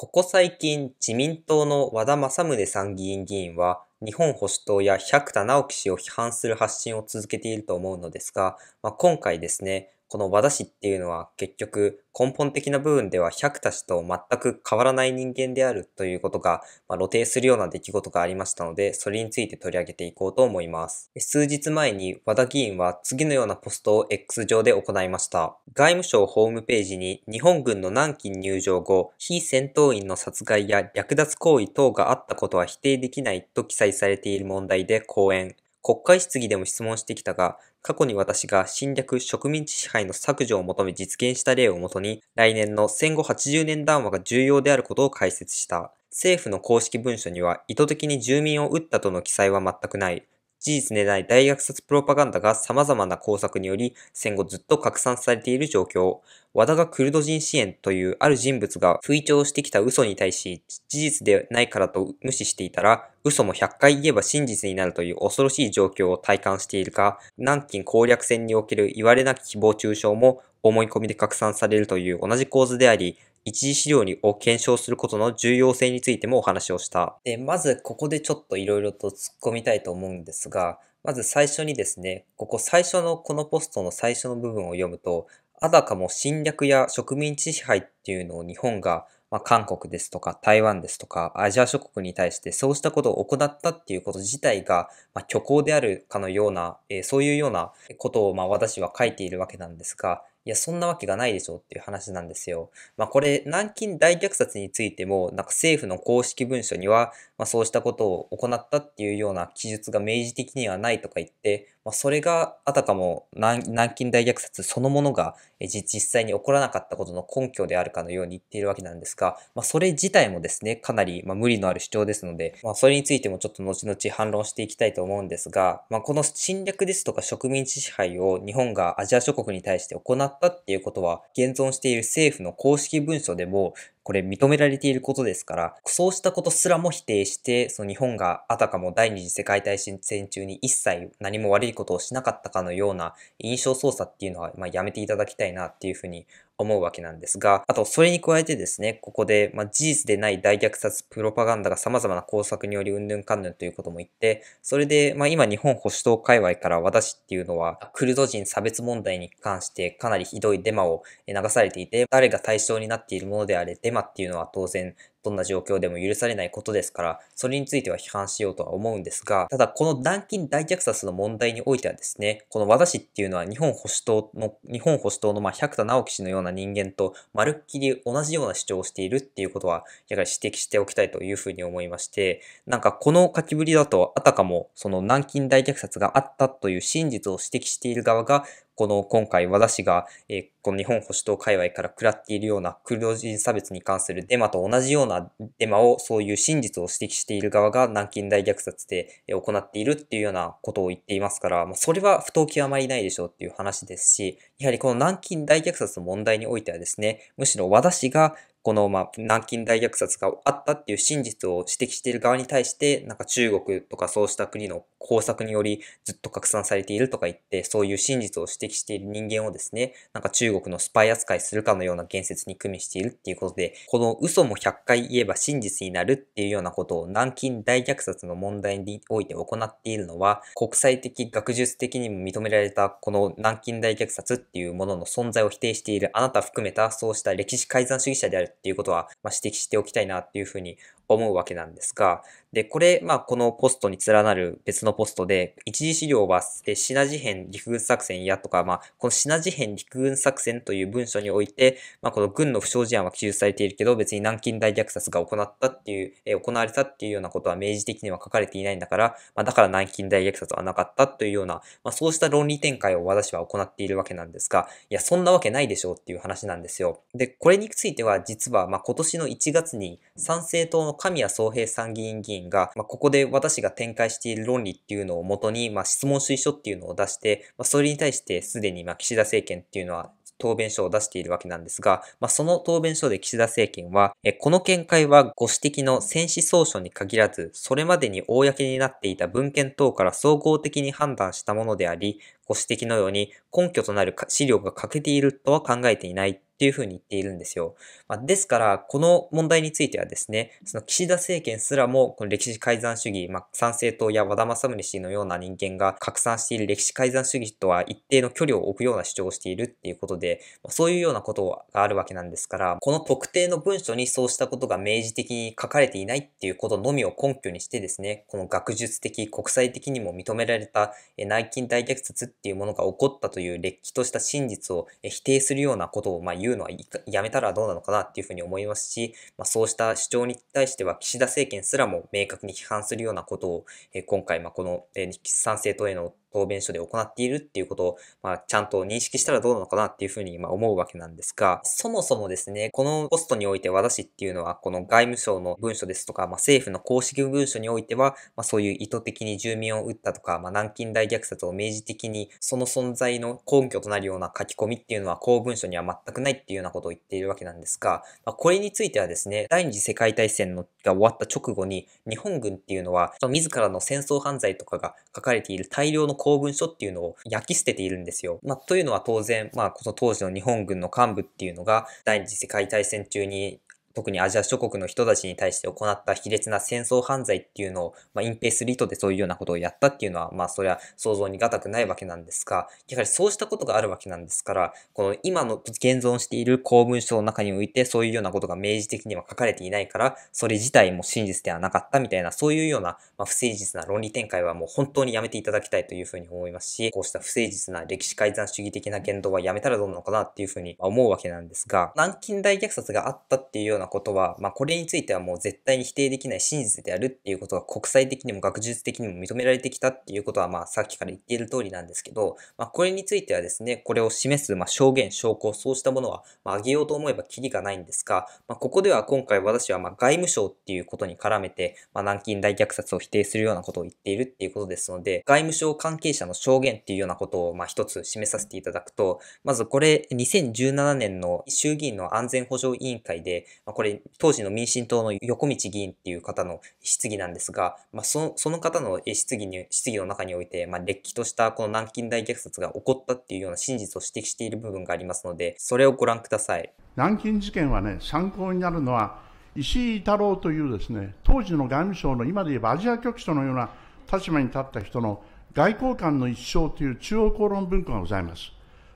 ここ最近、自民党の和田政宗参議院議員は、日本保守党や百田直樹氏を批判する発信を続けていると思うのですが、まあ、今回ですね、この和田氏っていうのは結局根本的な部分では百田氏と全く変わらない人間であるということが、ま露呈するような出来事がありましたので、それについて取り上げていこうと思います。数日前に和田議員は次のようなポストを X 上で行いました。外務省ホームページに日本軍の南京入場後、非戦闘員の殺害や略奪行為等があったことは否定できないと記載されている問題で講演。国会質疑でも質問してきたが、過去に私が侵略植民地支配の削除を求め実現した例をもとに、来年の戦後80年談話が重要であることを解説した。政府の公式文書には意図的に住民を撃ったとの記載は全くない。事実でない大虐殺プロパガンダが様々な工作により戦後ずっと拡散されている状況、和田がクルド人支援というある人物が吹聴してきた嘘に対し事実でないからと無視していたら嘘も100回言えば真実になるという恐ろしい状況を体感しているか、南京攻略戦における言われなき誹謗中傷も思い込みで拡散されるという同じ構図であり、一次資料を検証することの重要性についてもお話をした。で、まずここでちょっといろいろと突っ込みたいと思うんですが、まず最初にですね、ここ最初のこのポストの最初の部分を読むと、あたかも侵略や植民地支配っていうのを日本が、まあ、韓国ですとか台湾ですとかアジア諸国に対してそうしたことを行ったっていうこと自体が、まあ、虚構であるかのような、えー、そういうようなことをまあ私は書いているわけなんですが、いや、そんなわけがないでしょっていう話なんですよ。まあ、これ、南京大虐殺についても、なんか政府の公式文書には、まあ、そうしたことを行ったっていうような記述が明示的にはないとか言って、まあ、それがあたかも南南京大虐殺そのものが実際に起こらなかったことの根拠であるかのように言っているわけなんですが、まあ、それ自体もですね、かなりま無理のある主張ですので、まあ、それについてもちょっと後々反論していきたいと思うんですが、まあ、この侵略ですとか植民地支配を日本がアジア諸国に対して行ったったっていうことは現存している政府の公式文書でもこれ認められていることですから、そうしたことすらも否定して、その日本があたかも第二次世界大戦中に一切何も悪いことをしなかったかのような印象操作っていうのは、まあ、やめていただきたいなっていうふうに思うわけなんですが、あとそれに加えてですね、ここで、まあ、事実でない大虐殺プロパガンダが様々な工作によりうんぬんかんぬんということも言って、それで、まあ、今日本保守党界隈から私っていうのは、クルド人差別問題に関してかなりひどいデマを流されていて、誰が対象になっているものであれ、デマ今っていうのは当然どんな状況でも許されないことですから、それについては批判しようとは思うんですが、ただこの南京大虐殺の問題においてはですね、この和田氏っていうのは日本保守党の、日本保守党のま百田直樹氏のような人間とまるっきり同じような主張をしているっていうことは、やはり指摘しておきたいというふうに思いまして、なんかこの書きぶりだと、あたかもその南京大虐殺があったという真実を指摘している側が、この今回和田氏が、えー、この日本保守党界隈から食らっているような黒人差別に関するデマと同じようなデマをそういう真実を指摘している側が南京大虐殺で行っているっていうようなことを言っていますから、それは不当極まりないでしょうっていう話ですし、やはりこの南京大虐殺の問題においてはですね、むしろ和田氏がこの、まあ、南京大虐殺があったっていう真実を指摘している側に対して、なんか中国とかそうした国の工作によりずっと拡散されているとか言って、そういう真実を指摘している人間をですね、なんか中国のスパイ扱いするかのような言説に組みしているっていうことで、この嘘も100回言えば真実になるっていうようなことを南京大虐殺の問題において行っているのは、国際的学術的にも認められたこの南京大虐殺っっていうものの存在を否定しているあなた含めたそうした歴史改ざん主義者であるっていうことは、まあ、指摘しておきたいなっていうふうに思うわけなんですが、で、これ、まあ、このポストに連なる別のポストで、一次資料は、えシナ事変陸軍作戦やとか、まあ、このシナ事変陸軍作戦という文書において、まあ、この軍の不祥事案は記述されているけど、別に南京大虐殺が行ったっていう、え行われたっていうようなことは明示的には書かれていないんだから、まあ、だから南京大虐殺はなかったというような、まあ、そうした論理展開を私は行っているわけなんですが、いや、そんなわけないでしょうっていう話なんですよ。で、これについては、実は、まあ、今年の1月に、参政党の神谷総平参議院議員が、まあ、ここで私が展開している論理っていうのをもとに、まあ、質問推書っていうのを出して、まあ、それに対してすでにま岸田政権っていうのは答弁書を出しているわけなんですが、まあ、その答弁書で岸田政権は、えこの見解はご指摘の戦死総書に限らず、それまでに公になっていた文献等から総合的に判断したものであり、ご指摘のように根拠となる資料が欠けているとは考えていないっていうふうに言っているんですよ。まあ、ですから、この問題についてはですね、その岸田政権すらも、この歴史改ざん主義、まあ、参政党や和田政宗氏のような人間が拡散している歴史改ざん主義とは一定の距離を置くような主張をしているっていうことで、まあ、そういうようなことがあるわけなんですから、この特定の文書にそうしたことが明示的に書かれていないっていうことのみを根拠にしてですね、この学術的、国際的にも認められた内勤大虐殺っていうものが起こったという歴史とした真実を否定するようなことを、まあ、言うのはやめたらどうなのかなっていうふうに思いますし、まあ、そうした主張に対しては岸田政権すらも明確に批判するようなことを、え今回、まこの、え賛政党への答弁書で行っているっていうことを、まあ、ちゃんと認識したらどうなのかなっていうふうに、まあ、思うわけなんですが、そもそもですね、このポストにおいて私っていうのは、この外務省の文書ですとか、まあ、政府の公式文書においては、まあ、そういう意図的に住民を撃ったとか、まあ、南京大虐殺を明示的に、その存在の根拠となるような書き込みっていうのは、公文書には全くないっていうようなことを言っているわけなんですが、まあ、これについてはですね、第二次世界大戦のが終わった直後に、日本軍っていうのは、自らの戦争犯罪とかが書かれている大量の公文書っていうのを焼き捨てているんですよ。まあ、というのは当然、まあ、この当時の日本軍の幹部っていうのが、第二次世界大戦中に特にアジア諸国の人たちに対して行った卑劣な戦争犯罪っていうのを、まあ、隠蔽する意図でそういうようなことをやったっていうのは、まあ、それは想像に難くないわけなんですが、やはりそうしたことがあるわけなんですから、この今の現存している公文書の中において、そういうようなことが明示的には書かれていないから、それ自体も真実ではなかったみたいな、そういうような、まあ、不誠実な論理展開はもう本当にやめていただきたいというふうに思いますし、こうした不誠実な歴史改ざん主義的な言動はやめたらどうなのかなっていうふうに思うわけなんですが、南京大虐殺があったっていうようなことは、まあ、これについてはもう絶対に否定できない真実であるっていうことが国際的にも学術的にも認められてきたっていうことは、まあ、さっきから言っている通りなんですけど、まあ、これについてはですね、これを示す、ま証言、証拠、そうしたものは、まあ、挙げようと思えばキリがないんですが、まここでは今回私は、ま外務省っていうことに絡めて、ま南京大虐殺を否定するようなことを言っているっていうことですので、外務省関係者の証言っていうようなことを、まあ、一つ示させていただくと、まずこれ、2017年の衆議院の安全保障委員会で、まあ、これ当時の民進党の横道議員っていう方の質疑なんですが、まあ、その方の質疑に質疑の中において、まあ、れっきとしたこの南京大虐殺が起こったっていうような真実を指摘している部分がありますのでそれをご覧ください南京事件はね参考になるのは石井太郎というですね当時の外務省の今で言えばアジア局長のような立場に立った人の外交官の一生という中央公論文庫がございます。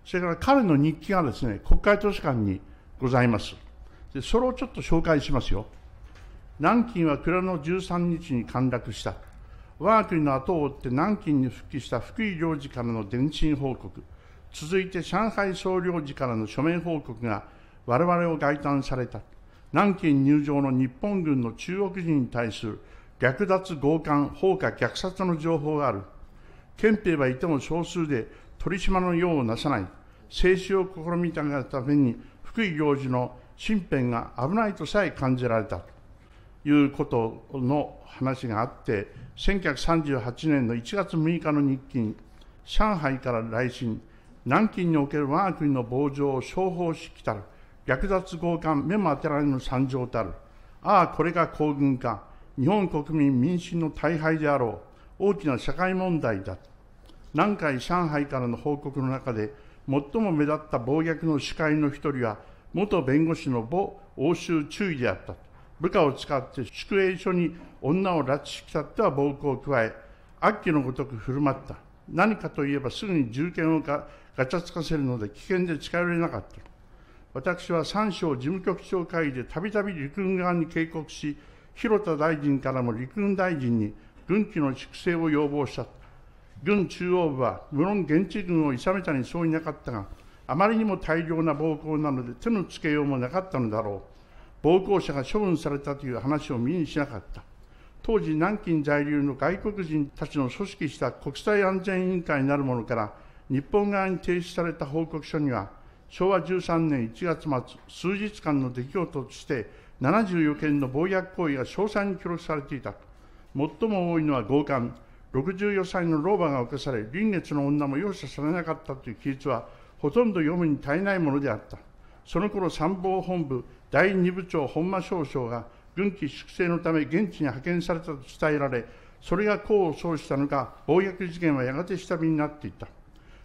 それから彼の日記がですね、国会図書館にございます。でそれをちょっと紹介しますよ。南京は暮れの13日に陥落した。我が国の後を追って南京に復帰した福井領事からの電信報告、続いて上海総領事からの書面報告が我々を外当された。南京入場の日本軍の中国人に対する略奪、強姦、放火、虐殺の情報がある。憲兵はいても少数で取り締まの用をなさない。制止を試みたがために、福井領事の身辺が危ないとさえ感じられたということの話があって1938年の1月6日の日勤上海から来信南京における我が国の傍聴を商法しきたる略奪強姦目も当てられぬ惨状たるああこれが皇軍か日本国民民心の大敗であろう大きな社会問題だ南海上海からの報告の中で最も目立った暴虐の司会の一人は元弁護士の母、欧州中尉であった。部下を使って宿営所に女を拉致したっては暴行を加え、悪鬼のごとく振る舞った。何かといえばすぐに銃剣をガチャつかせるので危険で近寄れなかった。私は三省事務局長会議でたびたび陸軍側に警告し、広田大臣からも陸軍大臣に軍機の粛清を要望した。軍中央部は、無論現地軍をいさめたにそういなかったが、あまりにも大量な暴行なので手のつけようもなかったのだろう。暴行者が処分されたという話を見にしなかった。当時、南京在留の外国人たちの組織した国際安全委員会なるものから、日本側に提出された報告書には、昭和13年1月末、数日間の出来事として、74件の暴虐行為が詳細に記録されていた。最も多いのは強姦、64歳の老婆が犯され、臨月の女も容赦されなかったという記述は、ほとんど読むに足りないものであった。その頃参謀本部第2部長本間少将が軍機粛清のため現地に派遣されたと伝えられ、それが功を奏したのか、暴虐事件はやがて下火になっていった。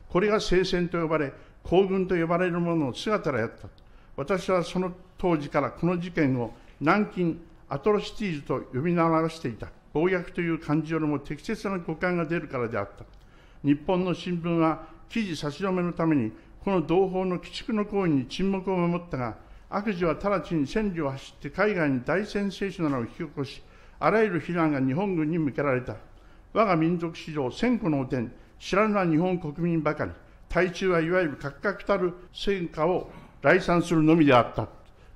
これが聖戦と呼ばれ、行軍と呼ばれるものの姿らやった。私はその当時からこの事件を南京アトロシティーズと呼び名表していた。暴虐という漢字よりも適切な誤解が出るからであった。日本の新聞は記事差し止めのためにこの同胞の鬼畜の行為に沈黙を守ったが、悪事は直ちに戦時を走って海外に大戦ンセなどを引き起こし、あらゆる非難が日本軍に向けられた。我が民族史上千個の汚点、知らぬは日本国民ばかり、対中はいわゆる格々たる戦果を来賛するのみであった。と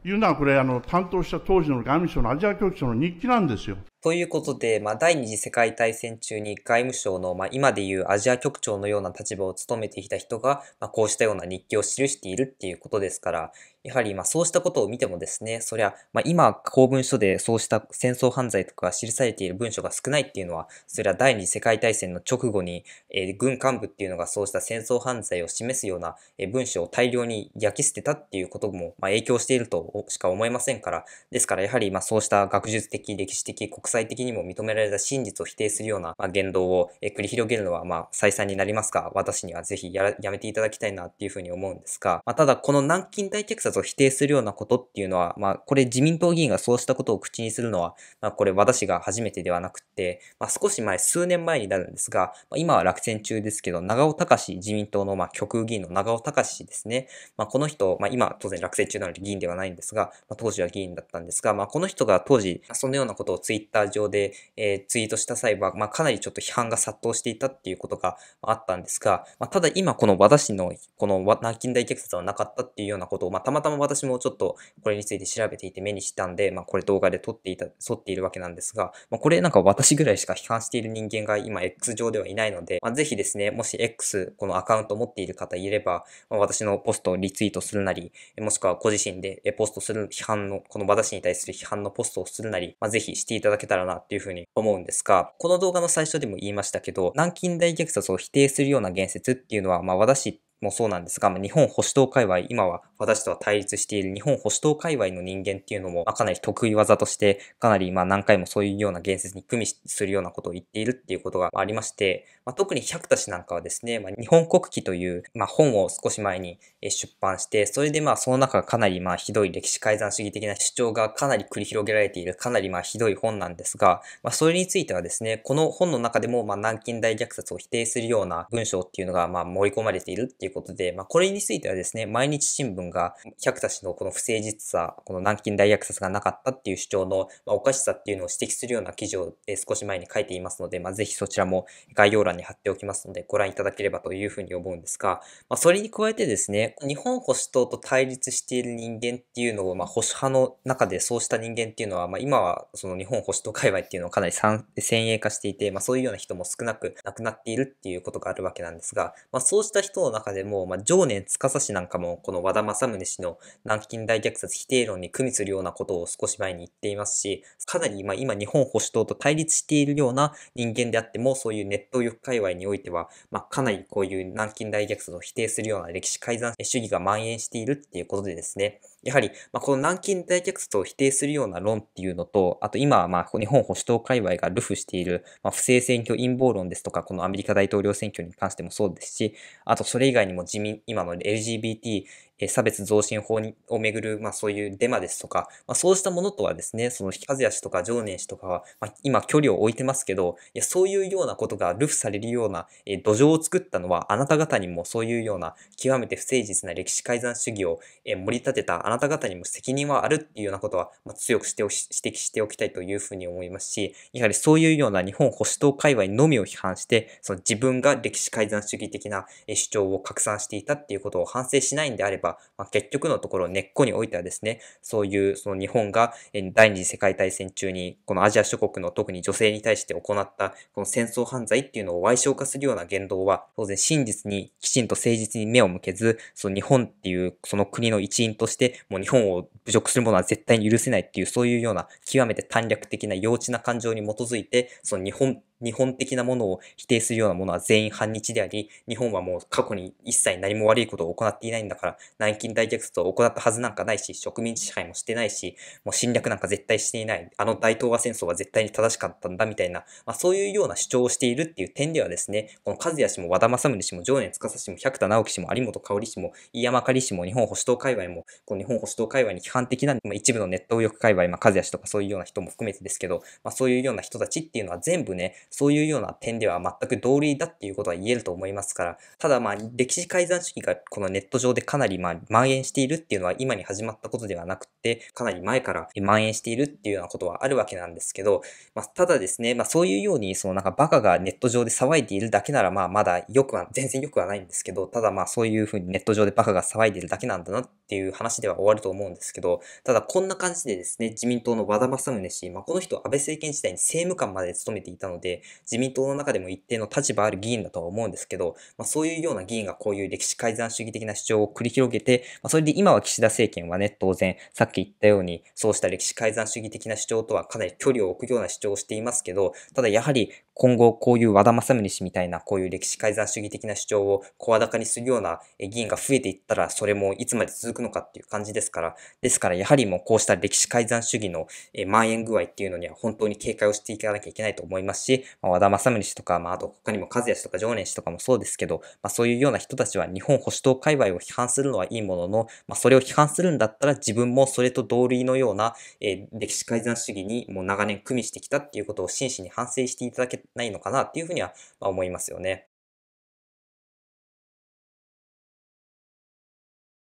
いうのは、これ、あの、担当した当時の外務省のアジア局長の日記なんですよ。ということで、まあ、第二次世界大戦中に外務省の、まあ、今でいうアジア局長のような立場を務めてきた人が、まあ、こうしたような日記を記しているっていうことですから、やはりまあ、そうしたことを見てもですね、そりゃ、まあ、今、公文書でそうした戦争犯罪とか記されている文書が少ないっていうのは、それは第二次世界大戦の直後に、えー、軍幹部っていうのがそうした戦争犯罪を示すような、え文書を大量に焼き捨てたっていうことも、まあ、影響しているとしか思えませんから、ですからやはりまあ、そうした学術的、歴史的、国際的にも認められた真実を否定するような、ま言動を、え繰り広げるのは、まあ、再三になりますが、私にはぜひやめていただきたいなっていうふうに思うんですが、まあ、ただこの南京大虐殺を否定するようなことっていうのは、まあ、これ自民党議員がそうしたことを口にするのは、まあ、これ私が初めてではなくて、まあ、少し前、数年前になるんですが、まあ、今は落選中ですけど、長尾隆自民党の、まあ、極議員の長尾隆ですね。まあ、この人、まあ、今、当然落選中なので議員ではないんですが、まあ、当時は議員だったんですが、まあ、この人が当時、そのようなことをツイッター上で、えー、ツイートした際は、まあ、かなりちょっと批判が殺到していたっていうことがあったんですが、まあ、ただ今、この私の、この南京大虐殺はなかったっていうようなことを、まあ、たままたま私もちょっとこれについて調べていて目にしたんで、まあ、これ動画で撮っていた、撮っているわけなんですが、まあ、これなんか私ぐらいしか批判している人間が今 X 上ではいないので、まあ、ぜひですね、もし X このアカウント持っている方いれば、まあ、私のポストをリツイートするなり、もしくはご自身でポストする批判の、この私に対する批判のポストをするなり、まあ、ぜひしていただけたらなっていうふうに思うんですが、この動画の最初でも言いましたけど、南京大虐殺を否定するような言説っていうのは、まあ私もそうなんですが、まあ、日本保守党界隈、今は私とは対立している日本保守党界隈の人間っていうのも、まあ、かなり得意技として、かなりまあ何回もそういうような言説に組みするようなことを言っているっていうことがありまして、まあ、特に百田氏なんかはですね、まあ、日本国旗という、まあ、本を少し前に出版して、それでまあその中がかなりまあひどい歴史改ざん主義的な主張がかなり繰り広げられている、かなりまあひどい本なんですが、まあ、それについてはですね、この本の中でもまあ南京大虐殺を否定するような文章っていうのがまあ盛り込まれているっていういうことで、まあ、これについてはですね、毎日新聞が百田氏のこの不誠実さ、この南京大虐殺がなかったっていう主張の、まおかしさっていうのを指摘するような記事を少し前に書いていますので、まあ、ぜひそちらも概要欄に貼っておきますので、ご覧いただければというふうに思うんですが、まあ、それに加えてですね、日本保守党と対立している人間っていうのを、ま保守派の中でそうした人間っていうのは、ま今はその日本保守党界隈っていうのをかなり先鋭化していて、まそういうような人も少なくなくなっているっていうことがあるわけなんですが、まそうした人の中ででも、まあ、常年司氏なんかも、この和田正宗氏の南京大虐殺否定論に組みするようなことを少し前に言っていますし、かなり、今、今日本保守党と対立しているような人間であっても、そういうネット欲界隈においては、まかなりこういう南京大虐殺を否定するような歴史改ざん主義が蔓延しているっていうことでですね、やはり、まこの南京大虐殺を否定するような論っていうのと、あと今はまあ日本保守党界隈がルフしている、ま不正選挙陰謀論ですとか、このアメリカ大統領選挙に関してもそうですし、あとそれ以外ににも自民、今の LGBT え差別増進法にをめぐる、まあ、そういうデマですとか、まあ、そうしたものとはですね、その和也氏とか常念氏とかは、まあ、今距離を置いてますけど、いやそういうようなことが流布されるような、え土壌を作ったのはあなた方にもそういうような極めて不誠実な歴史改ざん主義を、え盛り立てたあなた方にも責任はあるっていうようなことは、ま強くして指摘しておきたいというふうに思いますし、やはりそういうような日本保守党界隈のみを批判して、その自分が歴史改ざん主義的な主張を拡散していたっていうことを反省しないんであれば、まあ、結局のところ根っこにおいてはですね、そういうその日本が第二次世界大戦中にこのアジア諸国の特に女性に対して行ったこの戦争犯罪っていうのを歪償化するような言動は当然真実にきちんと誠実に目を向けず、その日本っていうその国の一員としてもう日本を侮辱するものは絶対に許せないっていうそういうような極めて短絡的な幼稚な感情に基づいてその日本日本的なものを否定するようなものは全員反日であり、日本はもう過去に一切何も悪いことを行っていないんだから、南京大虐殺を行ったはずなんかないし、植民地支配もしてないし、もう侵略なんか絶対していない、あの大東亜戦争は絶対に正しかったんだみたいな、まあ、そういうような主張をしているっていう点ではですね、この和也氏も和田正宗氏も常年司氏も百田直樹氏も有本香織氏も飯山か氏も日本保守党界隈も、この日本保守党界隈に批判的な、まあ、一部のネット右翼界隈、まあ、和也氏とかそういうような人も含めてですけど、まあ、そういうような人たちっていうのは全部ね、そういうような点では全く同類だっていうことは言えると思いますから、ただまあ歴史改ざん主義がこのネット上でかなりまあ蔓延しているっていうのは今に始まったことではなく、かなり前から蔓延しているっていうようなことはあるわけなんですけど、まあ、ただですね、まあ、そういうように、そのなんかバカがネット上で騒いでいるだけなら、まあ、まだよくは、全然よくはないんですけど、ただまあ、そういうふうにネット上でバカが騒いでいるだけなんだなっていう話では終わると思うんですけど、ただこんな感じでですね、自民党の和田正宗氏、まあ、この人安倍政権時代に政務官まで務めていたので、自民党の中でも一定の立場ある議員だとは思うんですけど、まあ、そういうような議員がこういう歴史改ざん主義的な主張を繰り広げて、まあ、それで今は岸田政権はね、当然、っき言ったように、そうした歴史改ざん主義的な主張とはかなり距離を置くような主張をしていますけど、ただやはり今後こういう和田正宗氏みたいなこういう歴史改ざん主義的な主張を声高にするような議員が増えていったら、それもいつまで続くのかっていう感じですから、ですからやはりもうこうした歴史改ざん主義の蔓延具合っていうのには本当に警戒をしていかなきゃいけないと思いますし、和田正宗氏とか、まあ、あと他にも和也氏とか常年氏とかもそうですけど、まあ、そういうような人たちは日本保守党界隈を批判するのはいいものの、まあ、それを批判するんだったら自分もそうそれと同類のような、えー、歴史改ざん主義にもう長年組みしてきたっていうことを真摯に反省していただけないのかなっていうふうには、まあ、思いますよね。